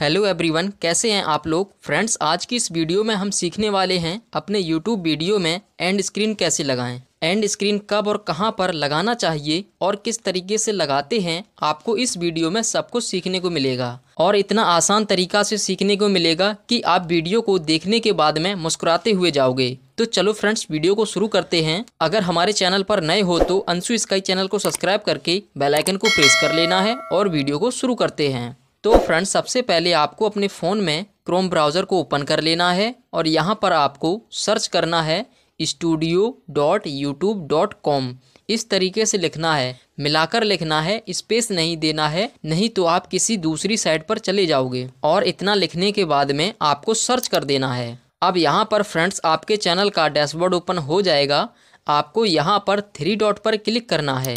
hello everyone कैसे हैं आप लोग फ्रेंड्स आज की इस वीडियो में हम सीखने वाले हैं अपने यूट्यूब वीडियो में एंड स्क्रीन कैसे लगाएं एंड स्क्रीन कब और कहां पर लगाना चाहिए और किस तरीके से लगाते हैं आपको इस वीडियो में सब कुछ सीखने को मिलेगा और इतना आसान तरीका से सीखने को मिलेगा कि आप वीडियो को देखने के बाद में मुस्कुराते हुए जाओगे तो चलो फ्रेंड्स वीडियो को शुरू करते हैं अगर हमारे चैनल पर नए हो तो अंशु स्काई चैनल को सब्सक्राइब करके बेलाइकन को प्रेस कर लेना है और वीडियो को शुरू करते हैं तो फ्रेंड्स सबसे पहले आपको अपने फ़ोन में क्रोम ब्राउज़र को ओपन कर लेना है और यहाँ पर आपको सर्च करना है studio dot YouTube dot com इस तरीके से लिखना है मिलाकर लिखना है स्पेस नहीं देना है नहीं तो आप किसी दूसरी साइट पर चले जाओगे और इतना लिखने के बाद में आपको सर्च कर देना है अब यहाँ पर फ्रेंड्स आपके चैनल का डैशबोर्ड ओपन हो जाएगा आपको यहाँ पर थ्री डॉट पर क्लिक करना है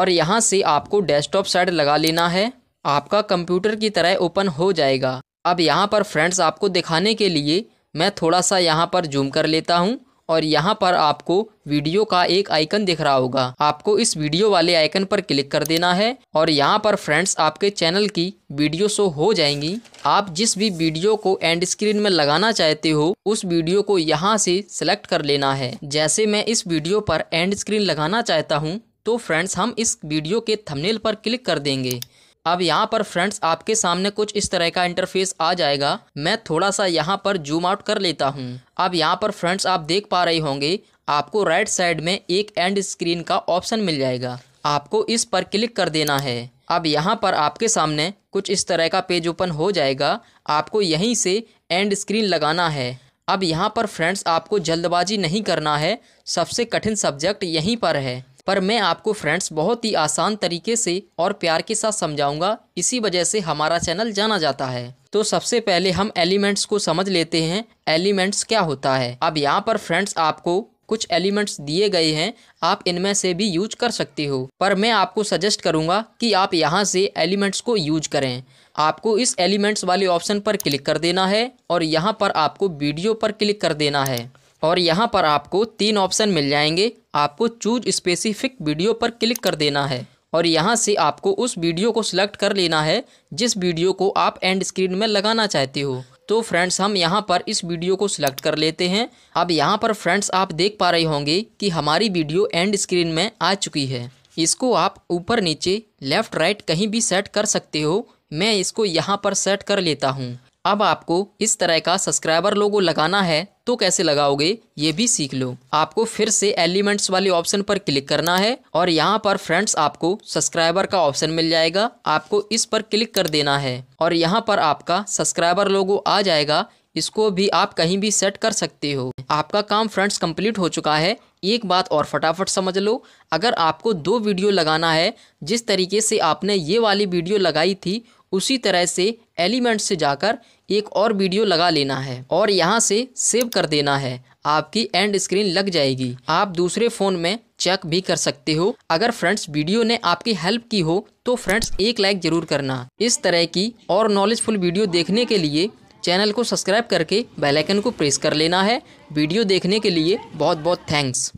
और यहाँ से आपको डेस्कटॉप साइड लगा लेना है आपका कंप्यूटर की तरह ओपन हो जाएगा अब यहाँ पर फ्रेंड्स आपको दिखाने के लिए मैं थोड़ा सा यहाँ पर जूम कर लेता हूँ और यहाँ पर आपको वीडियो का एक आइकन दिख रहा होगा आपको इस वीडियो वाले आइकन पर क्लिक कर देना है और यहाँ पर फ्रेंड्स आपके चैनल की वीडियो शो हो जाएंगी आप जिस भी वीडियो को एंड स्क्रीन में लगाना चाहते हो उस वीडियो को यहाँ से सिलेक्ट कर लेना है जैसे मैं इस वीडियो पर एंड स्क्रीन लगाना चाहता हूँ तो फ्रेंड्स हम इस वीडियो के थमनेल पर क्लिक कर देंगे अब यहाँ पर फ्रेंड्स आपके सामने कुछ इस तरह का इंटरफेस आ जाएगा मैं थोड़ा सा यहाँ पर जूम आउट कर लेता हूँ अब यहाँ पर फ्रेंड्स आप देख पा रहे होंगे आपको राइट साइड में एक एंड स्क्रीन का ऑप्शन मिल जाएगा आपको इस पर क्लिक कर देना है अब यहाँ पर आपके सामने कुछ इस तरह का पेज ओपन हो जाएगा आपको यहीं से एंड स्क्रीन लगाना है अब यहाँ पर फ्रेंड्स आपको जल्दबाजी नहीं करना है सबसे कठिन सब्जेक्ट यहीं पर है पर मैं आपको फ्रेंड्स बहुत ही आसान तरीके से और प्यार के साथ समझाऊंगा इसी वजह से हमारा चैनल जाना जाता है तो सबसे पहले हम एलिमेंट्स को समझ लेते हैं एलिमेंट्स क्या होता है अब यहाँ पर फ्रेंड्स आपको कुछ एलिमेंट्स दिए गए हैं आप इनमें से भी यूज कर सकते हो पर मैं आपको सजेस्ट करूंगा कि आप यहाँ से एलिमेंट्स को यूज करें आपको इस एलिमेंट्स वाले ऑप्शन पर क्लिक कर देना है और यहाँ पर आपको वीडियो पर क्लिक कर देना है और यहाँ पर आपको तीन ऑप्शन मिल जाएंगे आपको चूज स्पेसिफिक वीडियो पर क्लिक कर देना है और यहाँ से आपको उस वीडियो को सिलेक्ट कर लेना है जिस वीडियो को आप एंड स्क्रीन में लगाना चाहते हो तो फ्रेंड्स हम यहाँ पर इस वीडियो को सिलेक्ट कर लेते हैं अब यहाँ पर फ्रेंड्स आप देख पा रहे होंगे कि हमारी वीडियो एंड स्क्रीन में आ चुकी है इसको आप ऊपर नीचे लेफ़्ट राइट कहीं भी सेट कर सकते हो मैं इसको यहाँ पर सेट कर लेता हूँ अब आपको इस तरह का सब्सक्राइबर लोगो लगाना है तो कैसे लगाओगे ये भी सीख लो आपको फिर से एलिमेंट्स वाले ऑप्शन पर क्लिक करना है और यहाँ पर फ्रेंड्स आपको सब्सक्राइबर का ऑप्शन मिल जाएगा आपको इस पर क्लिक कर देना है और यहाँ पर आपका सब्सक्राइबर लोगो आ जाएगा इसको भी आप कहीं भी सेट कर सकते हो आपका काम फ्रेंड्स कंप्लीट हो चुका है एक बात और फटाफट समझ लो अगर आपको दो वीडियो लगाना है जिस तरीके से आपने ये वाली वीडियो लगाई थी उसी तरह से एलिमेंट से जाकर एक और वीडियो लगा लेना है और यहाँ से सेव कर देना है आपकी एंड स्क्रीन लग जाएगी आप दूसरे फ़ोन में चेक भी कर सकते हो अगर फ्रेंड्स वीडियो ने आपकी हेल्प की हो तो फ्रेंड्स एक लाइक ज़रूर करना इस तरह की और नॉलेजफुल वीडियो देखने के लिए चैनल को सब्सक्राइब करके बेल आइकन को प्रेस कर लेना है वीडियो देखने के लिए बहुत बहुत थैंक्स